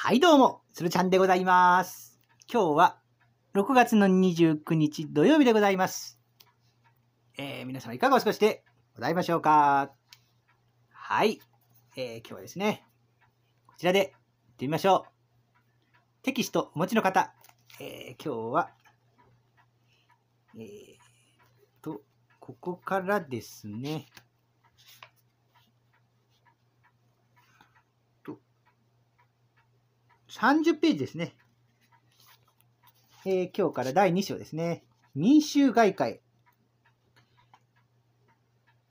はい、どうも、つるちゃんでございます。今日は6月の29日土曜日でございます。えー、皆様いかがお過ごしでございましょうかはい、えー、今日はですね、こちらで行ってみましょう。テキストお持ちの方、えー、今日は、えー、と、ここからですね、30ページですね。えー、今日から第2章ですね。民衆外界。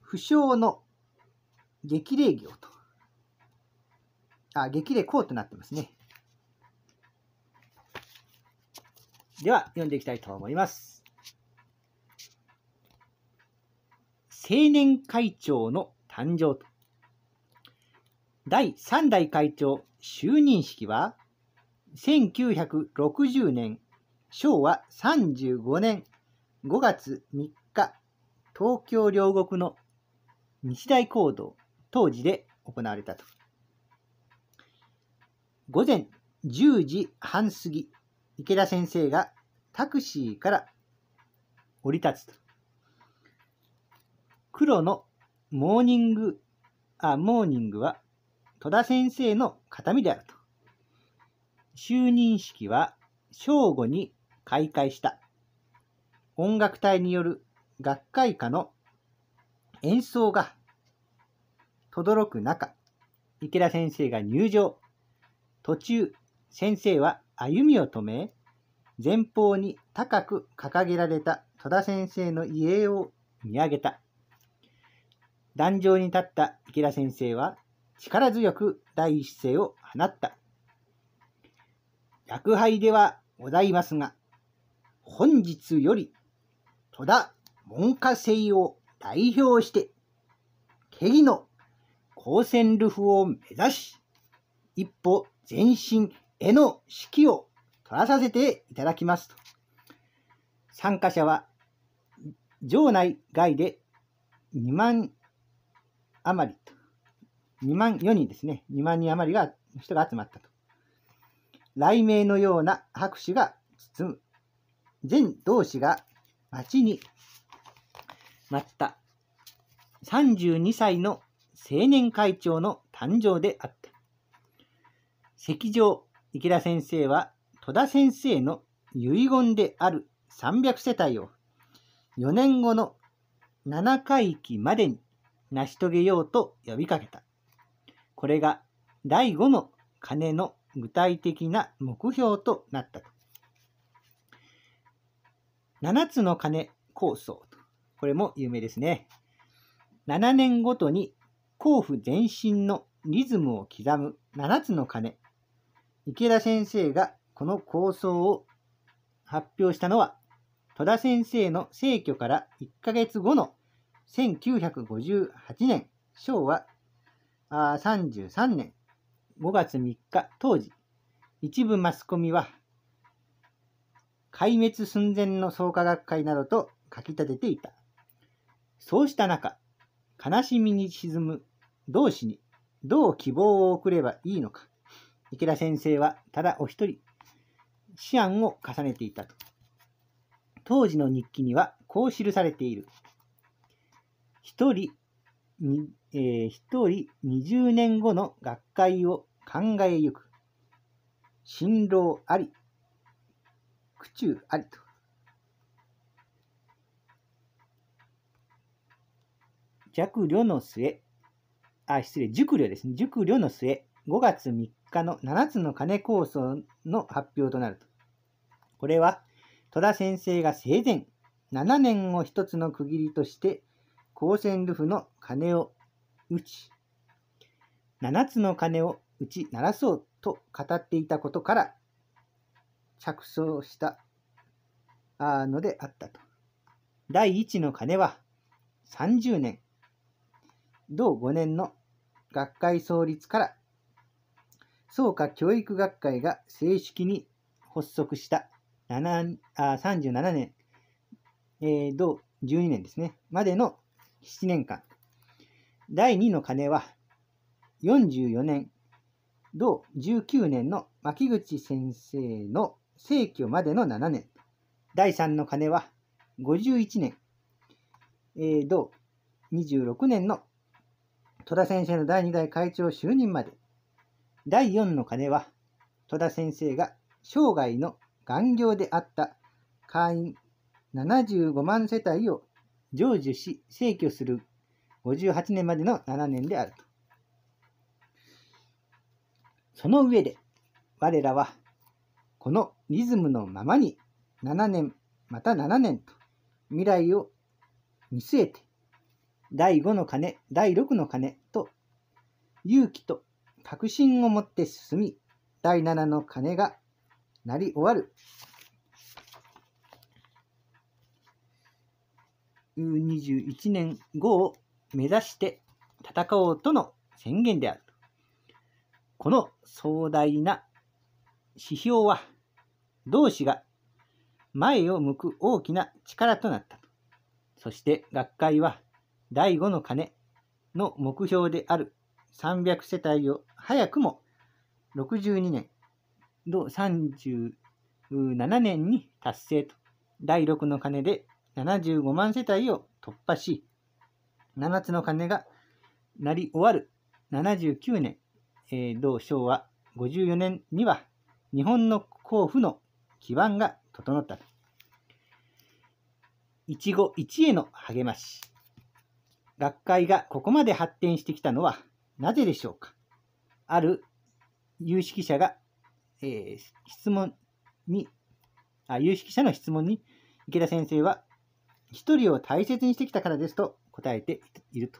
不詳の激励業と。あ、激励うとなってますね。では、読んでいきたいと思います。青年会長の誕生第3代会長就任式は、1960年昭和35年5月3日東京両国の日大講堂当時で行われたと午前10時半過ぎ池田先生がタクシーから降り立つと黒のモーニングあモーニングは戸田先生の形見であると就任式は正午に開会した。音楽隊による学会歌の演奏が轟く中、池田先生が入場。途中、先生は歩みを止め、前方に高く掲げられた戸田先生の遺影を見上げた。壇上に立った池田先生は力強く第一声を放った。宅配ではございますが、本日より戸田文科生を代表して、ケ利の高専ルフを目指し、一歩前進への指揮を取らさせていただきますと。参加者は、場内外で2万余りと、2万4人ですね、2万人余りが人が集まったと。雷鳴のような拍手が包む。全同志が待ちに待った32歳の青年会長の誕生であった。席上、池田先生は戸田先生の遺言である300世帯を4年後の7回忌までに成し遂げようと呼びかけた。これが第5の鐘の具体的な目標となったと。7つの鐘構想と。これも有名ですね。7年ごとに甲府前身のリズムを刻む7つの鐘。池田先生がこの構想を発表したのは、戸田先生の逝去から1ヶ月後の1958年、昭和33年5月3日当時、一部マスコミは、壊滅寸前の創価学会などと書き立てていた。そうした中、悲しみに沈む同志にどう希望を送ればいいのか、池田先生はただお一人、思案を重ねていたと。当時の日記にはこう記されている。一人に、えー、一人20年後の学会を考えゆく。辛労あり、苦中ありと。弱慮の末、あ、失礼、熟慮ですね。熟慮の末、5月3日の7つの鐘構想の発表となると。これは、戸田先生が生前、7年を一つの区切りとして高専ルフの鐘を打ち、7つの鐘を打ち鳴らそうと語っていたことから、着想したのであったと。第1の鐘は30年、同5年の学会創立から、創価教育学会が正式に発足した7あ37年、えー、同12年ですね、までの7年間。第2の鐘は44年、同19年の牧口先生の逝去までの7年。第3の鐘は51年、えー、同26年の戸田先生の第2代会長就任まで。第4の鐘は戸田先生が生涯の願業であった会員75万世帯を成就し、逝去する58年までの7年であると。その上で、我らは、このリズムのままに7年、また7年と、未来を見据えて、第5の鐘、第6の鐘と、勇気と確信を持って進み、第7の鐘が鳴り終わる21年後を目指して戦おうとの宣言である。この壮大な指標は、同志が前を向く大きな力となった。そして学会は第5の鐘の目標である300世帯を早くも62年度37年に達成と第6の鐘で75万世帯を突破し、7つの鐘が鳴り終わる79年、えー、同昭和54年には日本の交付の基盤が整った。一期一会の励まし。学会がここまで発展してきたのはなぜでしょうかある有識者が、えー、質問にあ、有識者の質問に池田先生は一人を大切にしてきたからですと答えていると。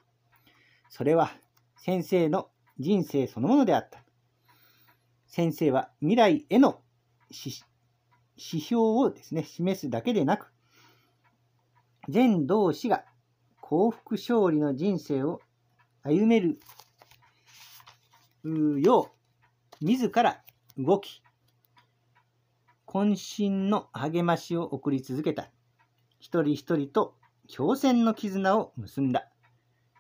それは先生の人生そのものであった。先生は未来への指標をですね、示すだけでなく、全同士が幸福勝利の人生を歩めるよう、自ら動き、渾身の励ましを送り続けた。人一人と共戦の絆を結んだ。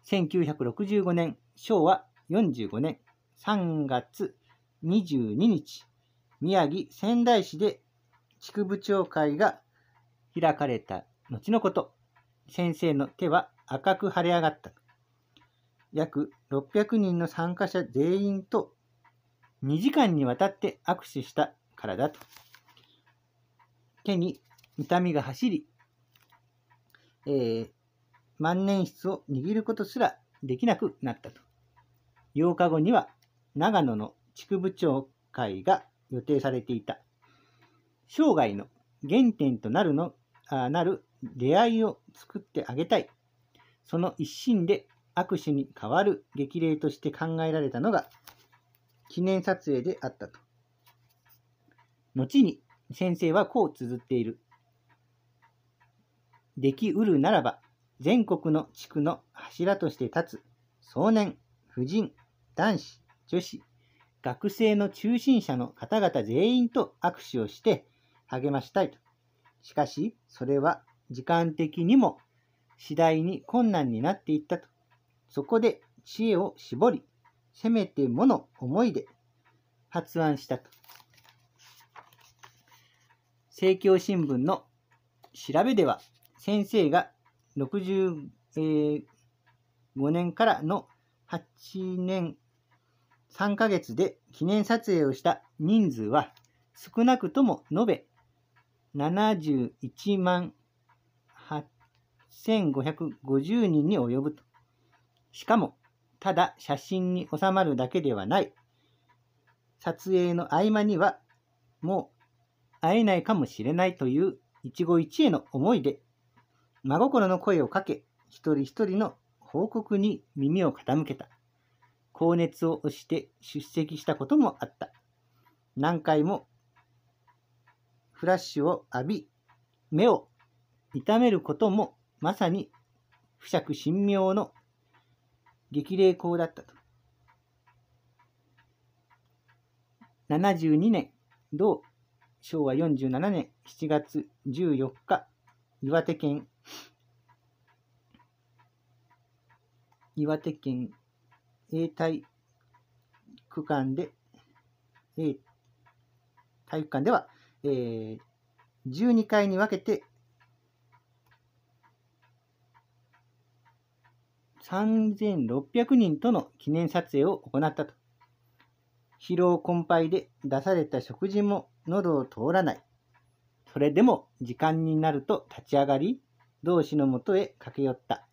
1965年昭和45年3月22日、宮城仙台市で地区部長会が開かれた後のこと、先生の手は赤く腫れ上がった。約600人の参加者全員と2時間にわたって握手したからだと。手に痛みが走り、えー、万年筆を握ることすらできなくなったと。8日後には長野の地区部長会が予定されていた。生涯の原点となるのあなる出会いを作ってあげたい。その一心で握手に代わる激励として考えられたのが記念撮影であったと。後に先生はこう綴っている。できうるならば、全国の地区の柱として立つ、壮年、婦人、男子、女子、学生の中心者の方々全員と握手をして励ましたいと。しかし、それは時間的にも次第に困難になっていったと。そこで知恵を絞り、せめてもの思いで発案したと。政教新聞の調べでは、先生が65年からの8年3ヶ月で記念撮影をした人数は少なくとも延べ71万8550人に及ぶと。しかも、ただ写真に収まるだけではない。撮影の合間には、もう会えないかもしれないという一期一会の思いで真心の声をかけ、一人一人の報告に耳を傾けた。高熱を押して出席したこともあった。何回もフラッシュを浴び、目を痛めることもまさに不釈神妙の激励校だったと。72年、同昭和47年7月14日、岩手県岩手県永代区間で、体育館では、えー、12回に分けて3600人との記念撮影を行ったと。疲労困憊で出された食事も喉を通らない。それでも時間になると立ち上がり、同志のもとへ駆け寄った。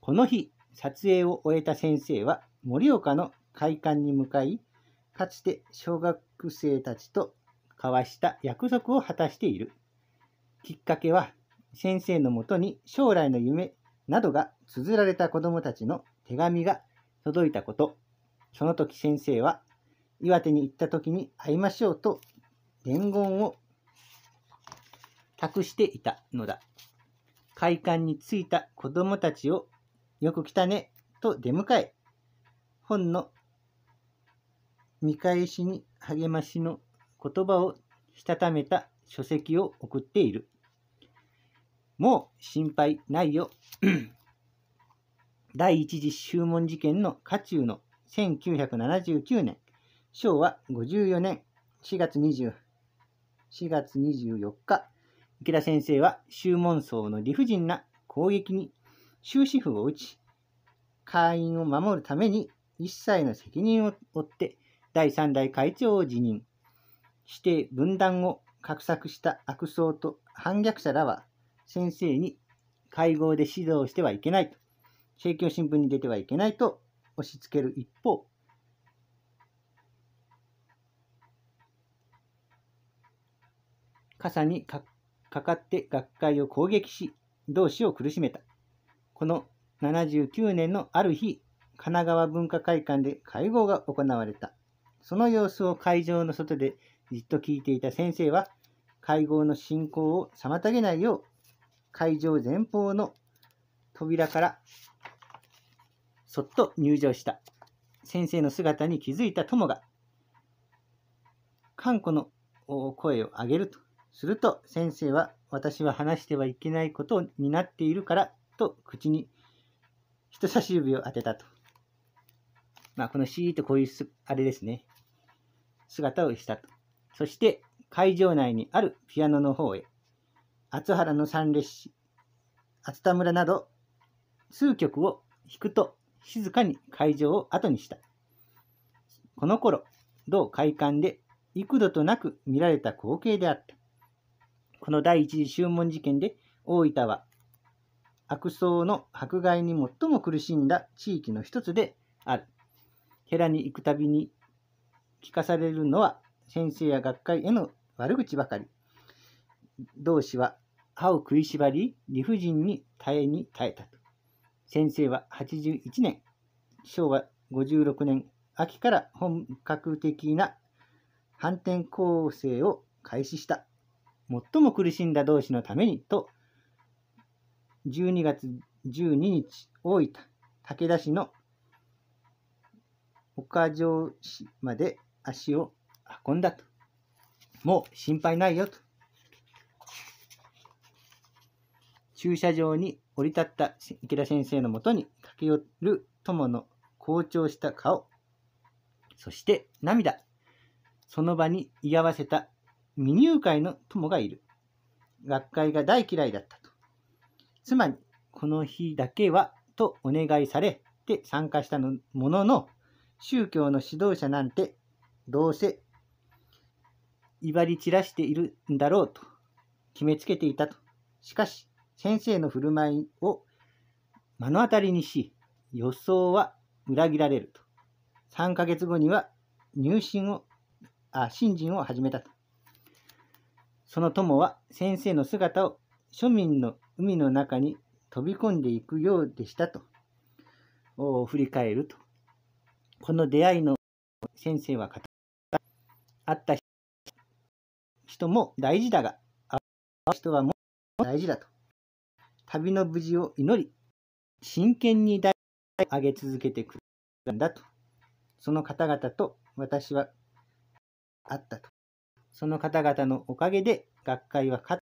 この日、撮影を終えた先生は盛岡の会館に向かい、かつて小学生たちと交わした約束を果たしている。きっかけは先生のもとに将来の夢などが綴られた子どもたちの手紙が届いたこと。その時先生は岩手に行った時に会いましょうと伝言を託していたのだ。会館に着いた子どもたちをよく来たね、と出迎え、本の見返しに励ましの言葉をしたためた書籍を送っている。もう心配ないよ。第一次修問事件の渦中の1979年、昭和54年4月 ,20 4月24日、池田先生は修問層の理不尽な攻撃に終止符を打ち、会員を守るために一切の責任を負って第三代会長を辞任して分断を画策した悪僧と反逆者らは先生に会合で指導してはいけないと、政教新聞に出てはいけないと押し付ける一方、傘にかかって学会を攻撃し、同志を苦しめた。この79年のある日、神奈川文化会館で会合が行われた。その様子を会場の外でじっと聞いていた先生は、会合の進行を妨げないよう、会場前方の扉からそっと入場した。先生の姿に気づいた友が、看護の声を上げると。すると、先生は、私は話してはいけないことになっているから、と口に人差し指を当てたと。まあ、このシーッとこういうす、あれですね。姿をしたと。そして、会場内にあるピアノの方へ、厚原の三列子、厚田村など、数曲を弾くと、静かに会場を後にした。この頃、同会館で幾度となく見られた光景であった。この第一次宗門事件で、大分は白僧の迫害に最も苦しんだ地域の一つである。寺に行くたびに聞かされるのは先生や学会への悪口ばかり。同志は歯を食いしばり理不尽に耐えに耐えたと。先生は81年、昭和56年秋から本格的な反転攻勢を開始した。最も苦しんだ同志のためにと12月12日、大分、武田市の岡城市まで足を運んだと。もう心配ないよと。駐車場に降り立った池田先生のもとに駆け寄る友の好調した顔、そして涙、その場に居合わせた未入会の友がいる。学会が大嫌いだった。つまり、この日だけはとお願いされて参加したものの、宗教の指導者なんてどうせ威張り散らしているんだろうと決めつけていたと。しかし、先生の振る舞いを目の当たりにし、予想は裏切られると。3ヶ月後には入信を、あ、信心を始めたと。その友は先生の姿を庶民の海の中に飛び込んでいくようでしたと、振り返ると。この出会いの先生は語あった人も大事だが、会う人はも大事だと。旅の無事を祈り、真剣に事を上げ続けてくれたんだと。その方々と私は会ったと。その方々のおかげで学会は勝っ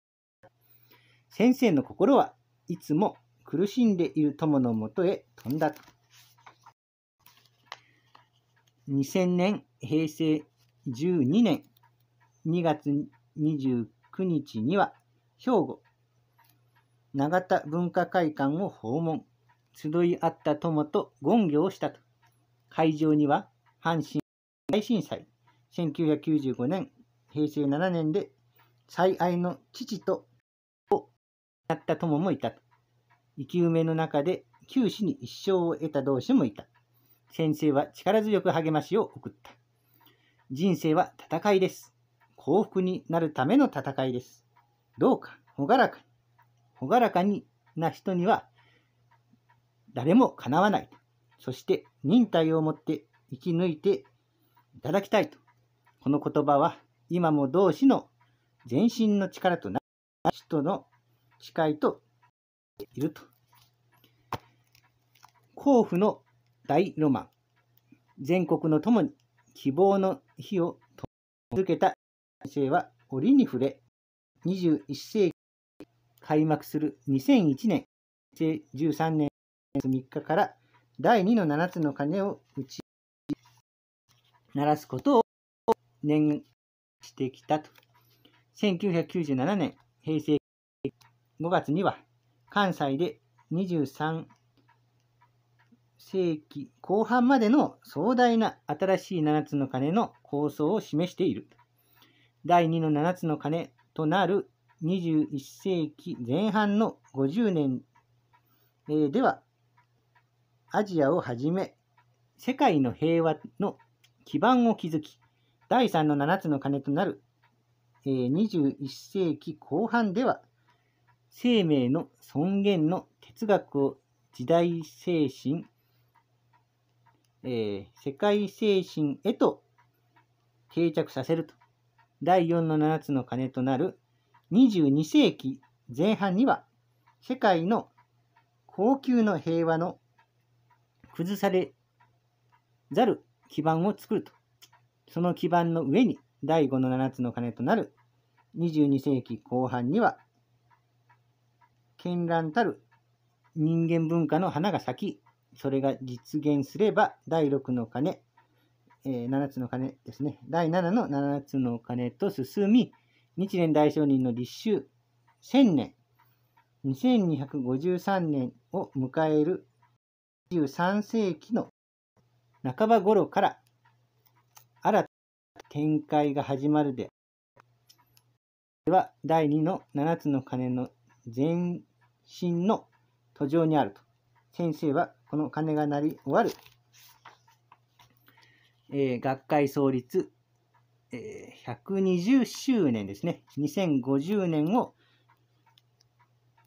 先生の心はいつも苦しんでいる友のもとへ飛んだと。2000年平成12年2月29日には兵庫永田文化会館を訪問集い合った友と言行をしたと会場には阪神大震災1995年平成7年で最愛の父とやった友もいた。生き埋めの中で九死に一生を得た同志もいた。先生は力強く励ましを送った。人生は戦いです。幸福になるための戦いです。どうか、朗らかに、朗らかにな人には、誰もかなわない。そして、忍耐をもって生き抜いていただきたいと。この言葉は、今も同志の全身の力となる人の近いといると。甲府の大ロマン。全国の友に希望の火を続けた先生は折に触れ、21世紀開幕する2001年、平成13年3日から第2の7つの鐘を打ち鳴らすことを念してきたと。1997年、平成5月には関西で23世紀後半までの壮大な新しい7つの鐘の構想を示している。第2の7つの鐘となる21世紀前半の50年では、アジアをはじめ世界の平和の基盤を築き、第3の7つの鐘となる21世紀後半では、生命の尊厳の哲学を時代精神、えー、世界精神へと定着させると。第4の7つの鐘となる22世紀前半には世界の高級の平和の崩されざる基盤を作ると。その基盤の上に第5の7つの鐘となる22世紀後半には絢爛たる人間文化の花が咲き、それが実現すれば、第6の鐘、えー、7つの鐘ですね、第7の7つの鐘と進み、日蓮大聖人の立秋、1000年、2253年を迎える23世紀の半ば頃から新たな展開が始まるで、では第2の7つの鐘の前心の途上にあると。先生はこの鐘が鳴り終わる、えー、学会創立、えー、120周年ですね。2050年を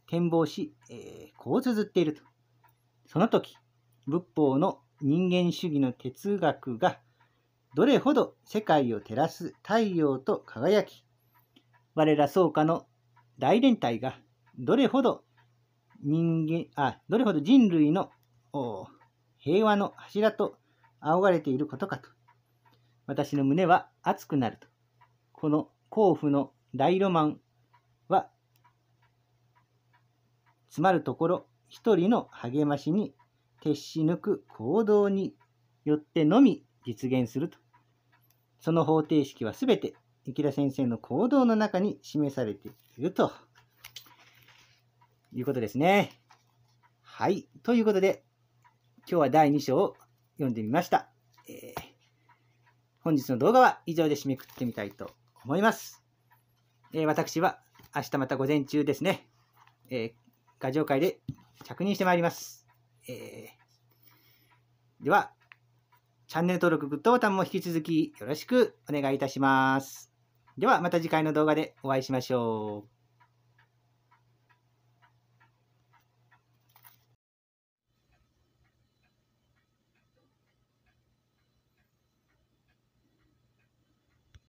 展望し、えー、こう綴っていると。その時、仏法の人間主義の哲学がどれほど世界を照らす太陽と輝き、我ら創価の大連帯がどれほど人間、あ、どれほど人類の平和の柱と仰がれていることかと。私の胸は熱くなると。この甲府の大ロマンは、詰まるところ、一人の励ましに徹し抜く行動によってのみ実現すると。その方程式はすべて池田先生の行動の中に示されていると。いうことですね。はい。ということで、今日は第2章を読んでみました。えー、本日の動画は以上で締めくってみたいと思います。えー、私は明日また午前中ですね、えー、画像会で着任してまいります。えー、では、チャンネル登録、グッドボタンも引き続きよろしくお願いいたします。ではまた次回の動画でお会いしましょう。